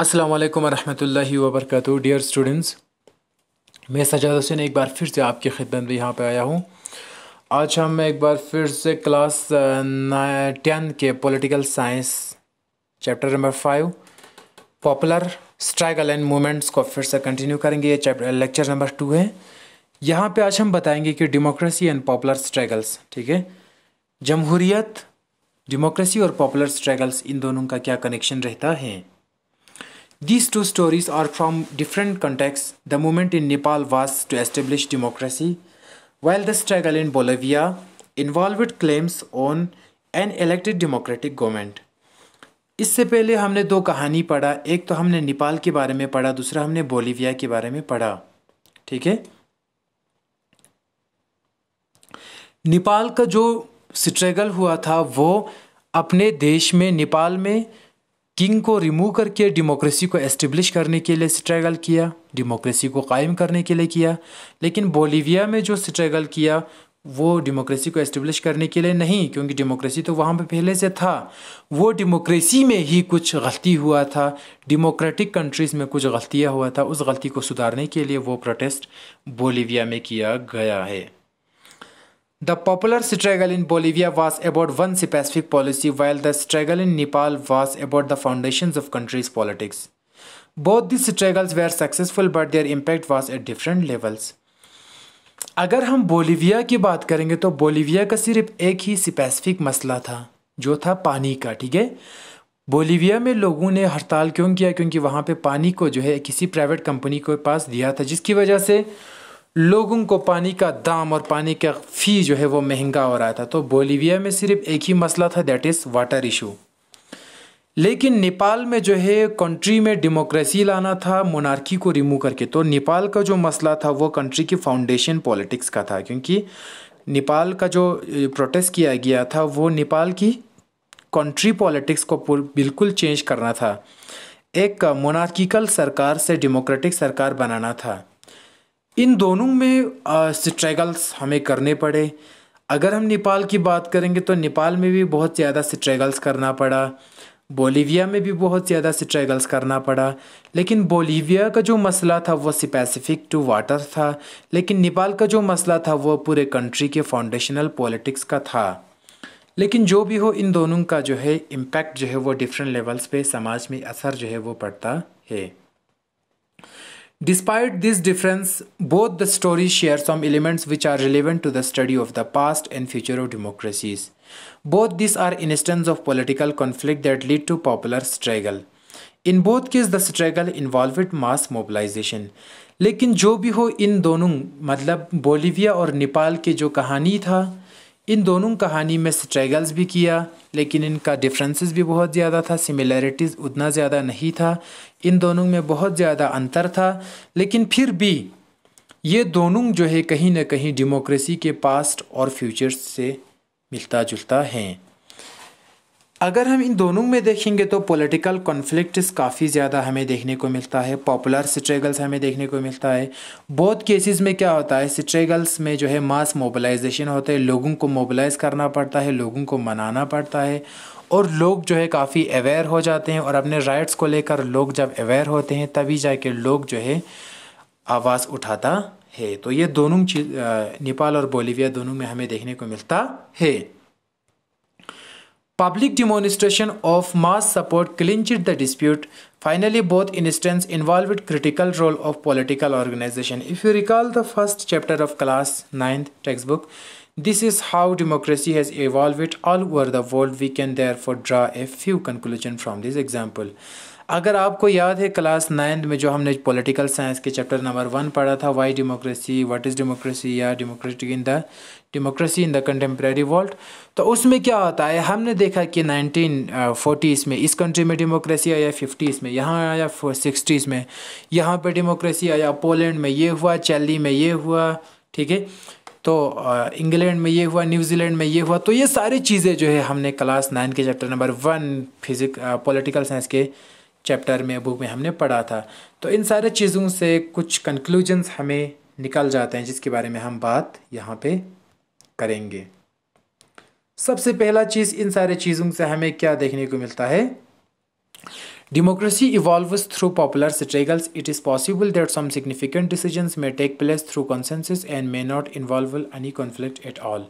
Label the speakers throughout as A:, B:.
A: अस्सलाम वालेकुम वरहमतुल्लाहि वबरकतु डियर स्टूडेंट्स मैं सजाद हुसैन एक बार फिर से आपकी खिदमत में यहाँ पे आया हूँ आज हम एक बार फिर से क्लास टेन के political science chapter number five popular struggles and movements को फिर से कंटिन्यू करेंगे ये चैप्टर लेक्चर नंबर टू है यहाँ पे आज हम बताएंगे कि डेमोक्रेसी एंड पॉपुलर स्ट्रगल्स ठीक है जमहूरियत डेमोक्रेसी और पॉपुलर स्ट्रगल्स इन दोनों का क्या कनेक्शन रहता है These two stories are from different contexts. The movement in Nepal was to establish democracy, while the struggle in Bolivia involved claims on an elected democratic government. इससे पहले हमने दो कहानी पढ़ा एक तो हमने नेपाल के बारे में पढ़ा दूसरा हमने बोलीविया के बारे में पढ़ा ठीक है नेपाल का जो स्ट्रगल हुआ था वो अपने देश में नेपाल में किंग को रिमूव करके डेमोक्रेसी को एस्टेब्लिश करने के लिए स्ट्रगल किया डेमोक्रेसी को कायम करने के लिए किया लेकिन बोलीविया में जो स्ट्रगल किया वो डेमोक्रेसी को एस्टेब्लिश करने के लिए नहीं क्योंकि डेमोक्रेसी तो वहाँ पे पहले से था वो डेमोक्रेसी में ही कुछ गलती हुआ था डेमोक्रेटिक कंट्रीज़ में कुछ गलतियाँ हुआ था उस गलती को सुधारने के लिए वो प्रोटेस्ट बोलीविया में किया गया है The popular struggle in Bolivia was about one specific policy while the struggle in Nepal was about the foundations of country's politics. Both these struggles were successful but their impact was at different levels. अगर हम Bolivia की बात करेंगे तो Bolivia का सिर्फ एक ही specific मसला था जो था पानी का ठीक है बोलीविया में लोगों ने हड़ताल क्यों किया क्योंकि वहाँ पे पानी को जो है किसी प्राइवेट कंपनी के पास दिया था जिसकी वजह से लोगों को पानी का दाम और पानी का फ़ी जो है वो महंगा हो रहा था तो बोलीविया में सिर्फ एक ही मसला था दैट इज़ वाटर इशू लेकिन नेपाल में जो है कंट्री में डेमोक्रेसी लाना था मोनार्की को रिमूव करके तो नेपाल का जो मसला था वो कंट्री की फाउंडेशन पॉलिटिक्स का था क्योंकि नेपाल का जो प्रोटेस्ट किया गया था वो नेपाल की कंट्री पॉलिटिक्स को बिल्कुल चेंज करना था एक मोनार्किकल सरकार से डेमोक्रेटिक सरकार बनाना था इन दोनों में स्ट्रगल्स हमें करने पड़े अगर हम नेपाल की बात करेंगे तो नेपाल में भी बहुत ज़्यादा स्ट्रगल्स करना पड़ा बोलीविया में भी बहुत ज़्यादा स्ट्रगल्स करना पड़ा लेकिन बोलीविया का जो मसला था वो स्पेसिफिक टू वाटर था लेकिन नेपाल का जो मसला था वो पूरे कंट्री के फाउंडेशनल पॉलिटिक्स का था लेकिन जो भी हो इन दोनों का जो है इम्पैक्ट जो है वो डिफरेंट लेवल्स पे समाज में असर जो है वो पड़ता है Despite this difference, both the stories share some elements which are relevant to the study of the past and future of democracies. Both these are instances of political conflict that lead to popular struggle. In both cases, the struggle involved mass mobilization. लेकिन जो भी हो इन दोनों मतलब Bolivia और नेपाल के जो कहानी था इन दोनों कहानी में स्ट्रगल्स भी किया लेकिन इनका डिफरेंसेस भी बहुत ज़्यादा था सिमिलैरिटीज़ उतना ज़्यादा नहीं था इन दोनों में बहुत ज़्यादा अंतर था लेकिन फिर भी ये दोनों जो है कहीं ना कहीं डेमोक्रेसी के पास्ट और फ्यूचर से मिलता जुलता हैं अगर हम इन दोनों में देखेंगे तो पॉलिटिकल कॉन्फ्लिक्ट काफ़ी ज़्यादा हमें देखने को मिलता है पॉपुलर स्ट्रगल्स हमें देखने को मिलता है बहुत केसेस में क्या होता है स्ट्रगल्स में जो है मास मोबिलाइजेशन होते हैं लोगों को मोबिलाइज़ करना पड़ता है लोगों को मनाना पड़ता है और लोग जो है काफ़ी अवेयर हो जाते हैं और अपने राइट्स को लेकर लोग जब अवेयर होते हैं तभी जाके लोग जो है आवाज़ उठाता है तो ये दोनों चीज़ नेपाल और बोलीविया दोनों में हमें देखने को मिलता है Public demonstration of mass support clinched the dispute. Finally, both instances involved critical role of political organization. If you recall the first chapter of class 9th textbook, this is how democracy has evolved all over the world. We can therefore draw a few conclusions from this example. अगर आपको याद है class ninth में जो हमने political science के chapter number one पढ़ा था why democracy what is democracy या democratic in the democracy in the contemporary world तो उसमें क्या होता है हमने देखा कि नाइनटीन फोटीज़ में इस कंट्री में डेमोक्रेसी आया फिफ्टीज़ में यहाँ आया सिक्सटीज़ में यहाँ पर डेमोक्रेसी आया पोलैंड में ये हुआ चैली में ये हुआ ठीक है तो इंग्लैंड में ये हुआ न्यूजीलैंड में ये हुआ तो ये सारी चीज़ें जो है हमने क्लास नाइन के chapter number one physic political science के चैप्टर में बुक में हमने पढ़ा था तो इन सारे चीज़ों से कुछ कंक्लूजन्स हमें निकल जाते हैं जिसके बारे में हम बात यहाँ पे करेंगे सबसे पहला चीज़ इन सारे चीज़ों से हमें क्या देखने को मिलता है democracy evolves through popular struggles it is possible that some significant decision may take place through consensus and may not involve any conflict at all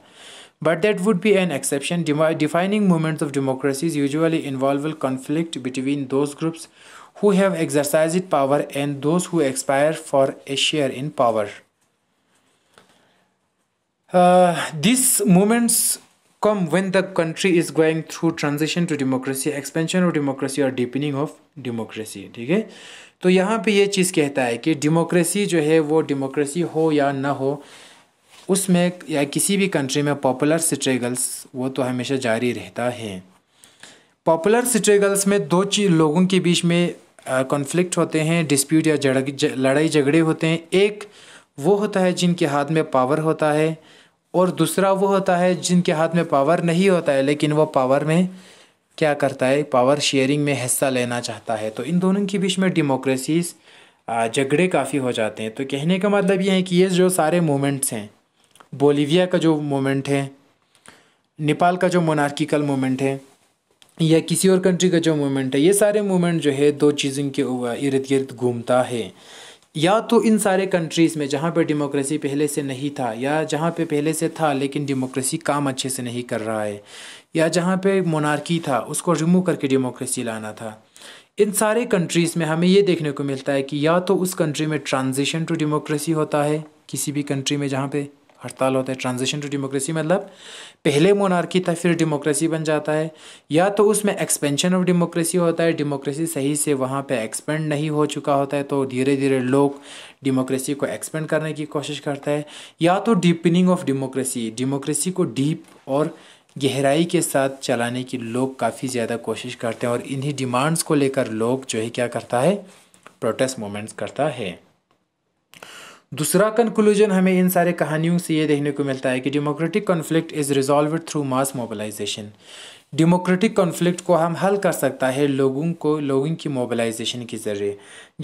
A: But that would be an exception. Dem defining movements of democracies usually involve a conflict between those groups who have exercised power and those who aspire for a share in power. Uh, these movements come when the country is going through transition to democracy expansion of democracy or deepening of democracy Okay? तो यहाँ पे ये चीज़ कहता है कि democracy जो है वो डेमोक्रेसी हो या ना हो उसमें या किसी भी कंट्री में पॉपुलर स्ट्रेगल्स वो तो हमेशा जारी रहता है पॉपुलर स्ट्रेगल्स में दो चीज लोगों के बीच में कॉन्फ्लिक्ट होते हैं डिस्प्यूट या जड़, लड़ाई झगड़े होते हैं एक वो होता है जिनके हाथ में पावर होता है और दूसरा वो होता है जिनके हाथ में पावर नहीं होता है लेकिन वो पावर में क्या करता है पावर शेयरिंग में हिस्सा लेना चाहता है तो इन दोनों के बीच में डेमोक्रेसीज झगड़े काफ़ी हो जाते हैं तो कहने का मतलब ये है कि ये जो सारे मोमेंट्स हैं बोलीविया का जो मोमेंट है नेपाल का जो मोनार्किकल मोमेंट है या किसी और कंट्री का जो मोमेंट है ये सारे मोमेंट जो है दो चीज़ों के इर्द गिर्द घूमता है या तो इन सारे कंट्रीज़ में जहाँ पे डेमोक्रेसी पहले से नहीं था या जहाँ पे पहले से था लेकिन डेमोक्रेसी काम अच्छे से नहीं कर रहा है या जहाँ पे मोनार्की था उसको रिमूव करके डेमोक्रेसी लाना था इन सारे कंट्रीज़ में हमें ये देखने को मिलता है कि या तो उस कंट्री में ट्रांजिशन टू डेमोक्रेसी होता है किसी भी कंट्री में जहाँ पे हड़ताल होता है ट्रांजिशन टू डेमोक्रेसी मतलब पहले मोनार्की था फिर डेमोक्रेसी बन जाता है या तो उसमें एक्सपेंशन ऑफ डेमोक्रेसी होता है डेमोक्रेसी सही से वहाँ पे एक्सपेंड नहीं हो चुका होता है तो धीरे धीरे लोग डेमोक्रेसी को एक्सपेंड करने की कोशिश करता है या तो डीपनिंग ऑफ डेमोक्रेसी डेमोक्रेसी को डीप और गहराई के साथ चलाने की लोग काफ़ी ज़्यादा कोशिश करते हैं और इन्हीं डिमांड्स को लेकर लोग जो है क्या करता है प्रोटेस्ट मोमेंट्स करता है दूसरा कंक्लूजन हमें इन सारे कहानियों से ये देखने को मिलता है कि democratic conflict is resolve through mass mobilization democratic conflict को हम हल कर सकता है लोगों को लोगों की मोबिलाइजेशन के ज़रिए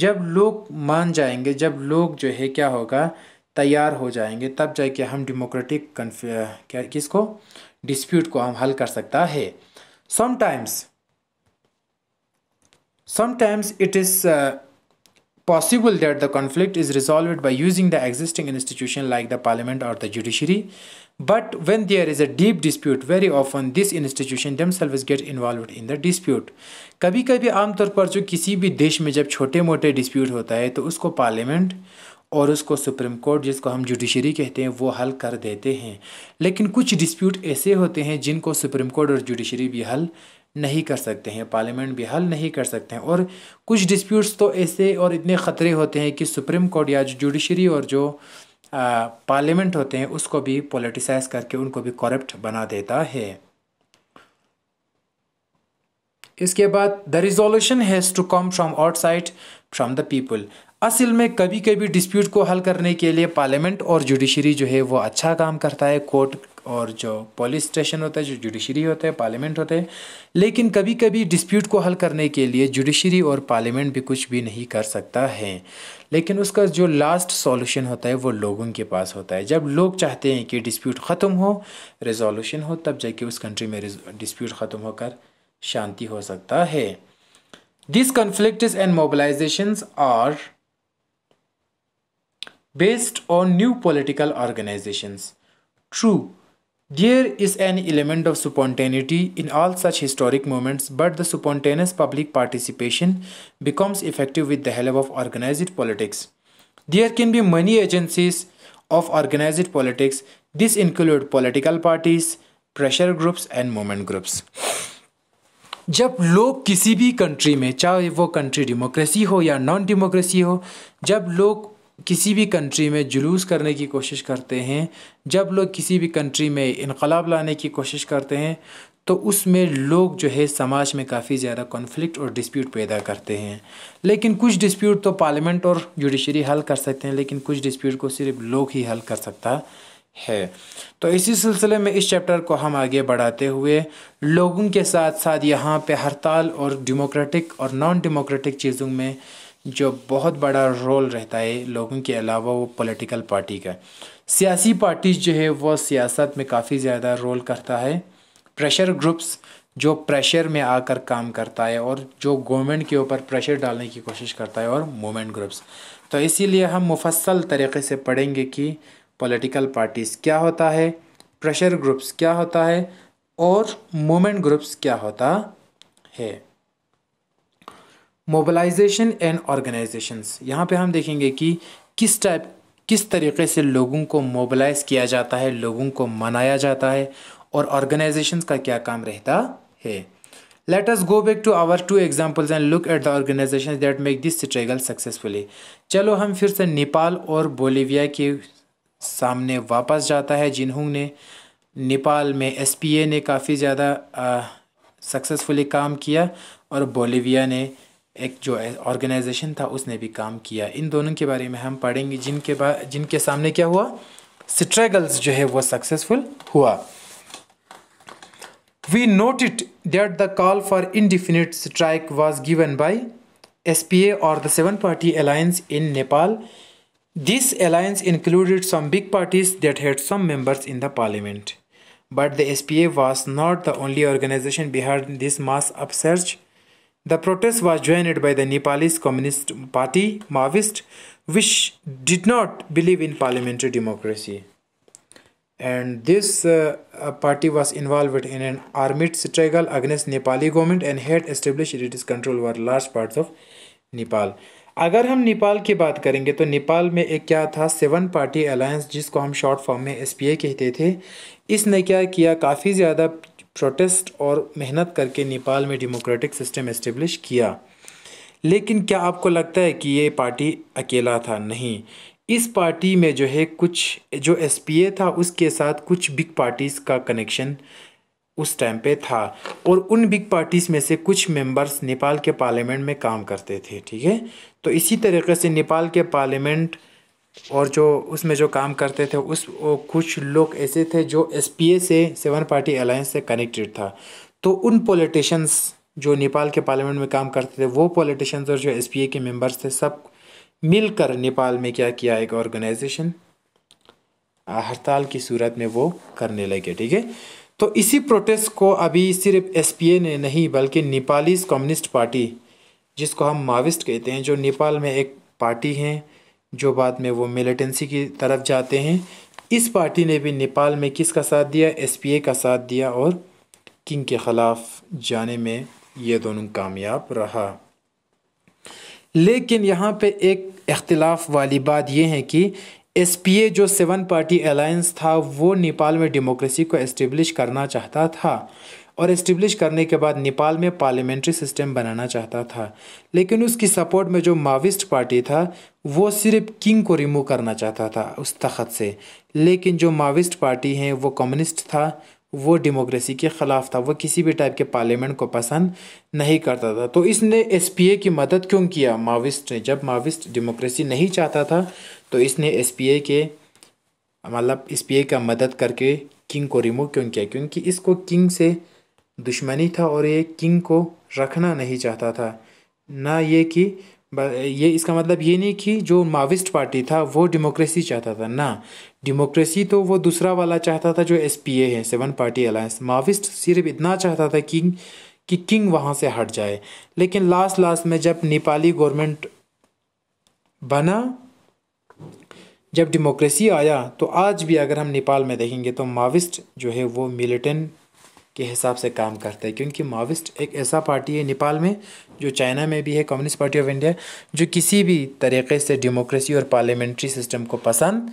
A: जब लोग मान जाएंगे जब लोग जो है क्या होगा तैयार हो जाएंगे तब जाके हम डेमोक्रेटिक क्या किसको डिस्प्यूट को हम हल कर सकता है sometimes sometimes it is possible that the conflict is resolved by using the existing institution like the parliament or the judiciary but when there is a deep dispute very often this institution themselves get involved in the dispute kabhi kabhi aam taur par jo kisi bhi desh mein jab chote mote dispute hota hai to usko parliament और उसको supreme court जिसको हम judiciary कहते हैं वो हल कर देते हैं लेकिन कुछ डिस्प्यूट ऐसे होते हैं जिनको सुप्रीम कोर्ट और जुडिशरी भी हल नहीं कर सकते हैं पार्लियामेंट भी हल नहीं कर सकते हैं और कुछ डिस्प्यूट्स तो ऐसे और इतने ख़तरे होते हैं कि सुप्रीम कोर्ट या जो जुडिशरी और जो पार्लियामेंट होते हैं उसको भी पोलिटिसाइज करके उनको भी करप्ट बना देता है इसके बाद the resolution has to come from outside from the people असल में कभी कभी डिस्प्यूट को हल करने के लिए पार्लियामेंट और जुडिशरी जो है वो अच्छा काम करता है कोर्ट और जो पुलिस स्टेशन होता है जो जुडिशरी होता है पार्लियामेंट होता है लेकिन कभी कभी डिस्प्यूट को हल करने के लिए जुडिशरी और पार्लियामेंट भी कुछ भी नहीं कर सकता है लेकिन उसका जो लास्ट सॉल्यूशन होता है वो लोगों के पास होता है जब लोग चाहते हैं कि डिस्प्यूट ख़त्म हो रेजोल्यूशन हो तब जाके उस कंट्री में डिस्प्यूट ख़त्म होकर शांति हो सकता है this conflict and mobilization are based on new political organizations. True There is an element of spontaneity in all such historic moments, but the spontaneous public participation becomes effective with the help of organized politics. There can be many agencies of organized politics. This include political parties, pressure groups, and movement groups. जब लोग किसी भी country में चाहे वो country democracy हो या non democracy हो जब लोग किसी भी कंट्री में जुलूस करने की कोशिश करते हैं जब लोग किसी भी कंट्री में इनकलाब लाने की कोशिश करते हैं तो उसमें लोग जो है समाज में काफ़ी ज़्यादा कॉन्फ्लिक्ट और डिस्प्यूट पैदा करते हैं लेकिन कुछ डिस्प्यूट तो पार्लियामेंट और जुडिशरी हल कर सकते हैं लेकिन कुछ डिस्प्यूट को सिर्फ लोग ही हल कर सकता है तो इसी सिलसिले में इस चैप्टर को हम आगे बढ़ाते हुए लोगों के साथ साथ यहाँ पे हड़ताल और डेमोक्रेटिक और नॉन डेमोक्रेटिक चीज़ों में जो बहुत बड़ा रोल रहता है लोगों के अलावा वो पॉलिटिकल पार्टी का सियासी पार्टीज जो है वो सियासत में काफ़ी ज़्यादा रोल करता है प्रेशर ग्रुप्स जो प्रेशर में आकर काम करता है और जो गवर्नमेंट के ऊपर प्रेशर डालने की कोशिश करता है और मूवमेंट ग्रुप्स तो इसीलिए हम मुफसल तरीके से पढ़ेंगे कि पॉलिटिकल पार्टीज़ क्या होता है प्रेशर ग्रुप्स क्या होता है और मूवमेंट ग्रुप्स क्या होता है मोबलाइजेशन एंड ऑर्गेनाइजेशंस यहाँ पे हम देखेंगे कि किस टाइप किस तरीके से लोगों को मोबलाइज किया जाता है लोगों को मनाया जाता है और ऑर्गेनाइजेशंस का क्या काम रहता है let us go back to our two examples and look at the organizations that make this struggle successfully चलो हम फिर से नेपाल और बोलीविया के सामने वापस जाता है जिन्होंने नेपाल में एस ने काफ़ी ज़्यादा सक्सेसफुली काम किया और बोलीविया ने एक जो ऑर्गेनाइजेशन था उसने भी काम किया इन दोनों के बारे में हम पढ़ेंगे जिनके बाद जिनके सामने क्या हुआ स्ट्रगल्स जो है वो सक्सेसफुल हुआ we note it that the call for indefinite strike was given by S P A और the seven party alliance in Nepal this alliance included some big parties that had some members in the parliament but the S P A was not the only organization बिहार this mass upsurge The protest was joined by the Nepalese Communist Party, Maoist, which did not believe in parliamentary democracy. And this uh, party was involved in an armed struggle against Nepali government and had established its control over large parts of Nepal. अगर हम नेपाल की बात करेंगे तो नेपाल में एक क्या था सेवन पार्टी अलायंस जिसको हम शॉर्ट फॉर्म में एसपीए कहते थे इसने क्या किया काफ़ी ज़्यादा प्रोटेस्ट और मेहनत करके नेपाल में डेमोक्रेटिक सिस्टम इस्टेब्लिश किया लेकिन क्या आपको लगता है कि ये पार्टी अकेला था नहीं इस पार्टी में जो है कुछ जो एस था उसके साथ कुछ बिग पार्टीज़ का कनेक्शन उस टाइम पे था और उन बिग पार्टीज़ में से कुछ मेंबर्स नेपाल के पार्लियामेंट में काम करते थे ठीक है तो इसी तरीके से नेपाल के पार्लियामेंट और जो उसमें जो काम करते थे उस कुछ लोग ऐसे थे जो एस पी ए से सेवन पार्टी अलायंस से कनेक्टेड था तो उन पॉलिटिशियंस जो नेपाल के पार्लियामेंट में काम करते थे वो पॉलिटिशियंस और जो एस पी ए के मेम्बर्स थे सब मिलकर नेपाल में क्या किया एक ऑर्गेनाइजेशन हड़ताल की सूरत में वो करने लगे ठीक है तो इसी प्रोटेस्ट को अभी सिर्फ एस पी ए ने नहीं बल्कि नेपालीज कम्युनिस्ट पार्टी जिसको हम माविस्ट कहते हैं जो नेपाल में एक पार्टी हैं जो बाद में वो मिलिटेंसी की तरफ जाते हैं इस पार्टी ने भी नेपाल में किसका साथ दिया एसपीए का साथ दिया और किंग के ख़िलाफ़ जाने में ये दोनों कामयाब रहा लेकिन यहाँ पे एक इख्तलाफ वाली बात यह है कि एस पी ए जो सेवन पार्टी अलायंस था वो नेपाल में डेमोक्रेसी को इस्टेब्लिश करना चाहता था और इस्टिब्लिश करने के बाद नेपाल में पार्लियामेंट्री सिस्टम बनाना चाहता था लेकिन उसकी सपोर्ट में जो माविस्ट पार्टी था वो सिर्फ किंग को रिमूव करना चाहता था उस तखत से लेकिन जो माविस्ट पार्टी हैं वो कम्युनिस्ट था वो डेमोक्रेसी के ख़िलाफ़ था वो किसी भी टाइप के पार्लियामेंट को पसंद नहीं करता था तो इसने एस की मदद क्यों किया माविस्ट ने जब माविस्ट डेमोक्रेसी नहीं चाहता था तो इसने एस के मतलब एस का मदद करके किंग को रिमूव क्यों किया क्योंकि इसको किंग से दुश्मनी था और ये किंग को रखना नहीं चाहता था ना ये कि ये इसका मतलब ये नहीं कि जो माविस्ट पार्टी था वो डेमोक्रेसी चाहता था ना डेमोक्रेसी तो वो दूसरा वाला चाहता था जो एस पी ए है सेवन पार्टी अलायंस माविस्ट सिर्फ इतना चाहता था किंग कि किंग वहाँ से हट जाए लेकिन लास्ट लास्ट में जब नेपाली गवर्नमेंट बना जब डेमोक्रेसी आया तो आज भी अगर हम नेपाल में देखेंगे तो माविस्ट जो है वो मिलिटेंट के हिसाब से काम करता है क्योंकि माविस्ट एक ऐसा पार्टी है नेपाल में जो चाइना में भी है कम्युनिस्ट पार्टी ऑफ इंडिया जो किसी भी तरीके से डेमोक्रेसी और पार्लियामेंट्री सिस्टम को पसंद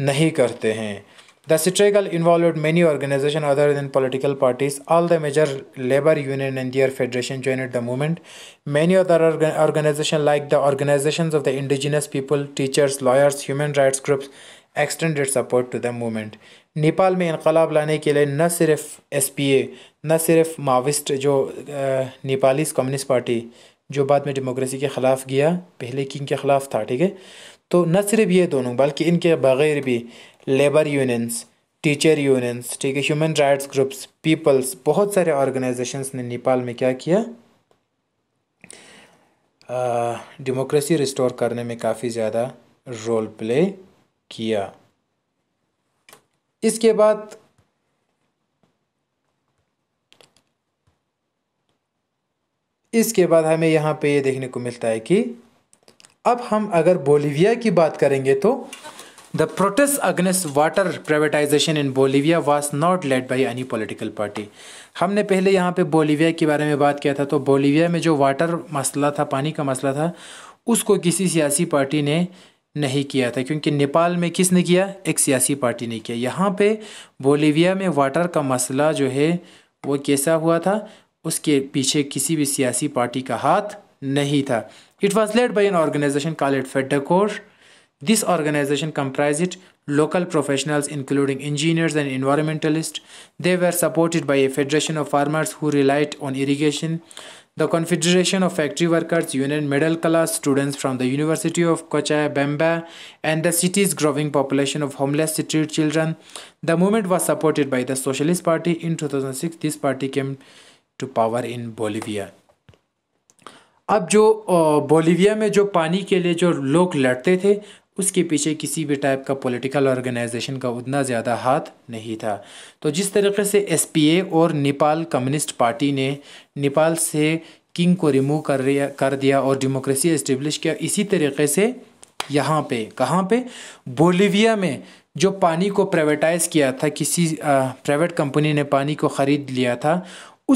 A: नहीं करते हैं the struggle involve many organization other than political parties all the major labour union and their federation join the movement many other organization like the organization of the indigenous people teachers lawyers human rights groups extended support to the movement Nepal में इनकलाब लाने के लिए न सिर्फ S P ए न सिर्फ माविस्ट जो नेपाली कम्युनिस्ट पार्टी जो बाद में डेमोक्रेसी के ख़िलाफ़ गया पहले किंग के ख़िलाफ़ था ठीक है तो न सिर्फ ये दोनों बल्कि इनके बग़ैर भी लेबर यूनियंस टीचर यूनियंस ठीक है ह्यूमन राइट्स ग्रुप्स पीपल्स बहुत सारे ऑर्गेनाइजेशंस ने नेपाल में क्या किया डेमोक्रेसी रिस्टोर करने में काफ़ी ज़्यादा रोल प्ले किया इसके बाद इसके बाद हमें यहाँ पे ये देखने को मिलता है कि अब हम अगर बोलीविया की बात करेंगे तो the protest against water privatization in Bolivia was not led by any political party हमने पहले यहाँ पे बोलीविया के बारे में बात किया था तो बोलीविया में जो वाटर मसला था पानी का मसला था उसको किसी सियासी पार्टी ने नहीं किया था क्योंकि नेपाल में किसने किया एक सियासी पार्टी ने किया यहाँ पे बोलीविया में वाटर का मसला जो है वो कैसा हुआ था उसके पीछे किसी भी सियासी पार्टी का हाथ नहीं था it was led by an organization call it FEDECOR this organization comprise it local professionals including engineers and environmentalist they were supported by a federation of farmers who relied on irrigation The Confederation of Factory Workers Union middle class students from the University of Kochi Bemba and the city's growing population of homeless street children. The movement was supported by the Socialist Party. In 2006, this party came to power in Bolivia. अब जो Bolivia में जो पानी के लिए जो लोग लड़ते थे उसके पीछे किसी भी टाइप का पॉलिटिकल ऑर्गेनाइजेशन का उतना ज़्यादा हाथ नहीं था तो जिस तरीके से एसपीए और नेपाल कम्युनिस्ट पार्टी ने नेपाल से किंग को रिमूव कर दिया कर दिया और डेमोक्रेसी इस्टेब्लिश किया इसी तरीके से यहाँ पे कहाँ पे बोलीविया में जो पानी को प्राइवेटाइज़ किया था किसी प्राइवेट कंपनी ने पानी को ख़रीद लिया था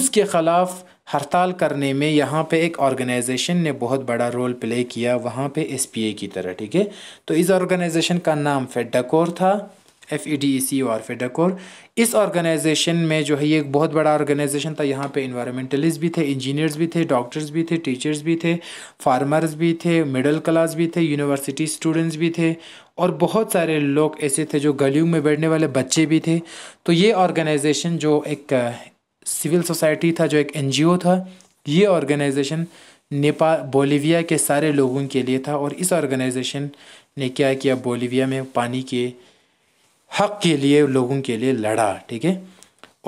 A: उसके ख़िलाफ़ हड़ताल करने में यहाँ पे एक ऑर्गेनाइजेशन ने बहुत बड़ा रोल प्ले किया वहाँ पे एसपीए की तरह ठीक है तो इस ऑर्गेनाइजेशन का नाम फेडकोर था एफ ई डी सी और फेडाकोर इस ऑर्गेनाइजेशन में जो है ये एक बहुत बड़ा ऑर्गेनाइजेशन था यहाँ पे इन्वायरमेंटलिस्ट भी थे इंजीनियर्स भी थे डॉक्टर्स भी थे टीचर्स भी थे फार्मर्स भी थे मिडिल क्लास भी थे यूनिवर्सिटी स्टूडेंट्स भी थे और बहुत सारे लोग ऐसे थे जो गलियों में बैठने वाले बच्चे भी थे तो ये ऑर्गेनाइजेशन जो एक सिविल सोसाइटी था जो एक एन था ये ऑर्गेनाइजेशन नेपाल बोलीविया के सारे लोगों के लिए था और इस ऑर्गेनाइजेशन ने क्या किया बोलीविया में पानी के हक के लिए लोगों के लिए लड़ा ठीक है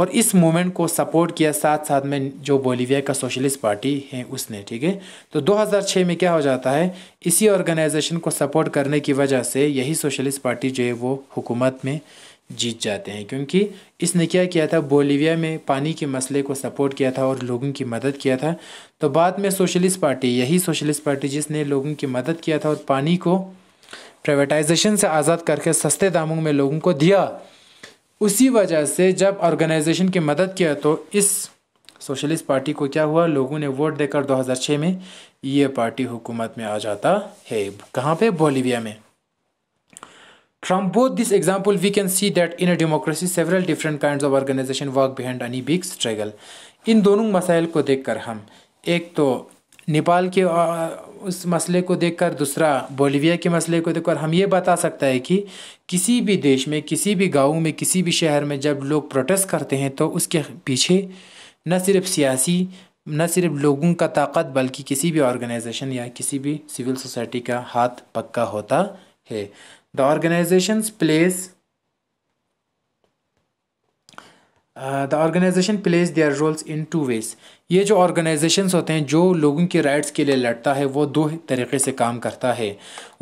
A: और इस मूवमेंट को सपोर्ट किया साथ साथ में जो बोलीविया का सोशलिस्ट पार्टी है उसने ठीक है तो 2006 में क्या हो जाता है इसी ऑर्गेनाइजेशन को सपोर्ट करने की वजह से यही सोशलिस्ट पार्टी जो है वो हुकूमत में जीत जाते हैं क्योंकि इसने क्या किया था बोलीविया में पानी के मसले को सपोर्ट किया था और लोगों की मदद किया था तो बाद में सोशलिस्ट पार्टी यही सोशलिस्ट पार्टी जिसने लोगों की मदद किया था और पानी को प्राइवेटाइजेशन से आज़ाद करके सस्ते दामों में लोगों को दिया उसी वजह से जब ऑर्गेनाइजेशन की मदद किया तो इस सोशलिस्ट पार्टी को क्या हुआ लोगों ने वोट देकर 2006 में ये पार्टी हुकूमत में आ जाता है कहाँ पे बोलीविया में From both this example, we can see that in a democracy, several different kinds of organization work behind any big struggle. इन दोनों मसाइल को देखकर हम एक तो नेपाल के उस मसले को देखकर दूसरा बोलीविया के मसले को देखकर हम ये बता सकता है कि किसी भी देश में किसी भी गांव में किसी भी शहर में जब लोग प्रोटेस्ट करते हैं तो उसके पीछे न सिर्फ सियासी न सिर्फ लोगों का ताकत बल्कि किसी भी ऑर्गेनाइजेशन या किसी भी सिविल सोसाइटी का हाथ पक्का होता है the organizations plays the organization plays their roles in two ways ये जो ऑर्गेनाइजेशन होते हैं जो लोगों के राइट्स के लिए लड़ता है वो दो तरीके से काम करता है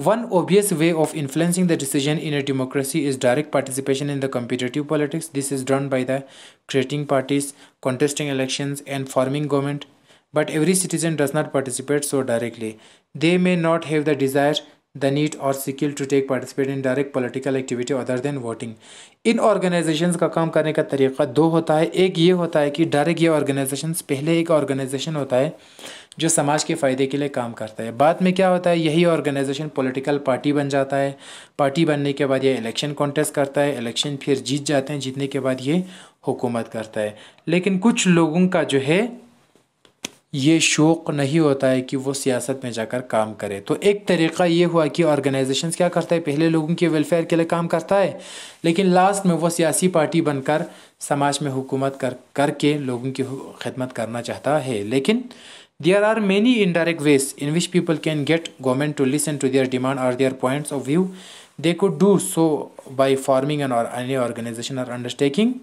A: one obvious way of influencing the decision in a democracy is direct participation in the competitive politics this is done by the creating parties contesting election and forming government but every citizen does not participate so directly they may not have the desire the need or skill to take participate in direct political activity other than voting इन organization का काम करने का तरीका दो होता है एक ये होता है कि डायरेक्ट ये ऑर्गेनाइजेशन पहले एक ऑर्गेनाइजेशन होता है जो समाज के फ़ायदे के लिए काम करता है बाद में क्या होता है यही ऑर्गेनाइजेशन पॉलिटिकल पार्टी बन जाता है पार्टी बनने के बाद ये इलेक्शन कॉन्टेस्ट करता है इलेक्शन फिर जीत जाते हैं जीतने के बाद ये हुकूमत करता है लेकिन कुछ लोगों का जो है ये शौक़ नहीं होता है कि वो सियासत में जाकर काम करे तो एक तरीका ये हुआ कि ऑर्गेनाइजेशन क्या करता है पहले लोगों के वेलफेयर के लिए काम करता है लेकिन लास्ट में वो सियासी पार्टी बनकर समाज में हुकूमत कर करके लोगों की खिदमत करना चाहता है लेकिन there are many indirect ways in which people can get government to listen to their demand और their points of view they do so by forming an और any organization organization undertaking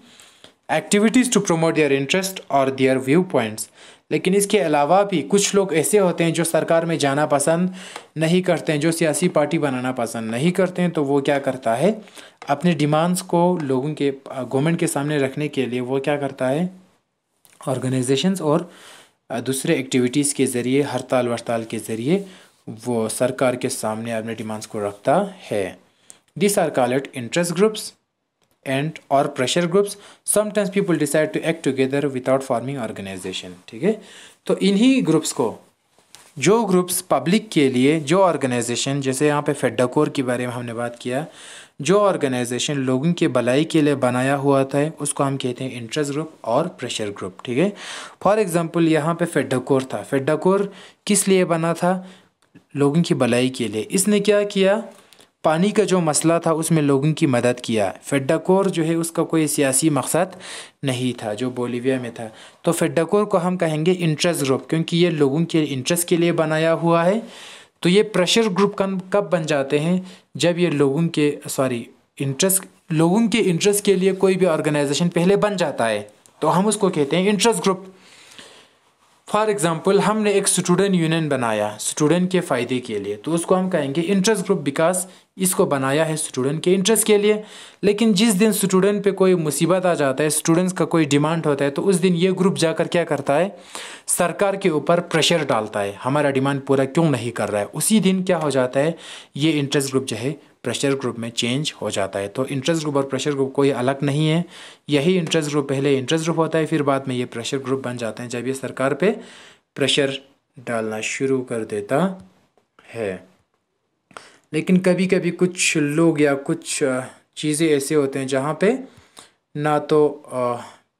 A: activities to promote their interest और their view points लेकिन इसके अलावा भी कुछ लोग ऐसे होते हैं जो सरकार में जाना पसंद नहीं करते हैं जो सियासी पार्टी बनाना पसंद नहीं करते हैं तो वो क्या करता है अपने डिमांड्स को लोगों के गवर्नमेंट के सामने रखने के लिए वो क्या करता है ऑर्गेनाइजेशंस और दूसरे एक्टिविटीज़ के ज़रिए हड़ताल वड़ताल के ज़रिए वो सरकार के सामने अपने डिमांड्स को रखता है this are called interest groups and और pressure groups sometimes people decide to act together without forming organization ठीक है तो इन्हीं ग्रुप्स को जो ग्रुप्स पब्लिक के लिए जो ऑर्गेनाइजेशन जैसे यहाँ पे फेडाकोर के बारे में हमने बात किया जो ऑर्गेनाइजेशन लोगों के भलाई के लिए बनाया हुआ था उसको हम कहते हैं इंटरेस्ट ग्रुप और प्रेशर ग्रुप ठीक है फॉर एग्जांपल यहाँ पे फेडाकोर था फेडाकोर किस लिए बना था लोगों की भलाई के लिए इसने क्या किया पानी का जो मसला था उसमें लोगों की मदद किया फेडाकोर जो है उसका कोई सियासी मकसद नहीं था जो बोलीविया में था तो फेडाकोर को हम कहेंगे इंटरेस्ट ग्रुप क्योंकि ये लोगों के इंटरेस्ट के लिए बनाया हुआ है तो ये प्रेशर ग्रुप कब बन जाते हैं जब ये लोगों के सॉरी इंटरेस्ट लोगों के इंटरेस्ट के लिए कोई भी ऑर्गेनाइजेशन पहले बन जाता है तो हम उसको कहते हैं इंटरेस्ट ग्रुप फॉर एग्ज़ाम्पल हमने एक स्टूडेंट यूनियन बनाया स्टूडेंट के फ़ायदे के लिए तो उसको हम कहेंगे इंटरेस्ट ग्रुप विकास इसको बनाया है स्टूडेंट के इंटरेस्ट के लिए लेकिन जिस दिन स्टूडेंट पे कोई मुसीबत आ जाता है स्टूडेंट्स का कोई डिमांड होता है तो उस दिन ये ग्रुप जाकर क्या करता है सरकार के ऊपर प्रेशर डालता है हमारा डिमांड पूरा क्यों नहीं कर रहा है उसी दिन क्या हो जाता है ये इंटरेस्ट ग्रुप जो है प्रेशर ग्रुप में चेंज हो जाता है तो इंटरेस्ट ग्रुप और प्रेशर ग्रुप कोई अलग नहीं है यही इंटरेस्ट ग्रुप पहले इंटरेस्ट ग्रुप होता है फिर बाद में ये प्रेशर ग्रुप बन जाते हैं जब ये सरकार पे प्रेशर डालना शुरू कर देता है लेकिन कभी कभी कुछ लोग या कुछ चीज़ें ऐसे होते हैं जहाँ पर ना तो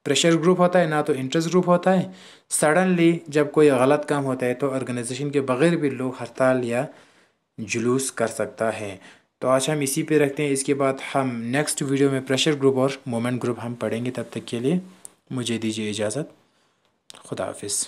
A: प्रेशर ग्रुप होता है ना तो इंटरेस्ट ग्रुप होता है सडनली जब कोई गलत काम होता है तो ऑर्गेनाइजेशन के बग़ैर भी लोग हड़ताल या जुलूस कर सकता है तो आज हम इसी पे रखते हैं इसके बाद हम नेक्स्ट वीडियो में प्रेशर ग्रुप और मोमेंट ग्रुप हम पढ़ेंगे तब तक के लिए मुझे दीजिए इजाज़त खुदा हाफिज़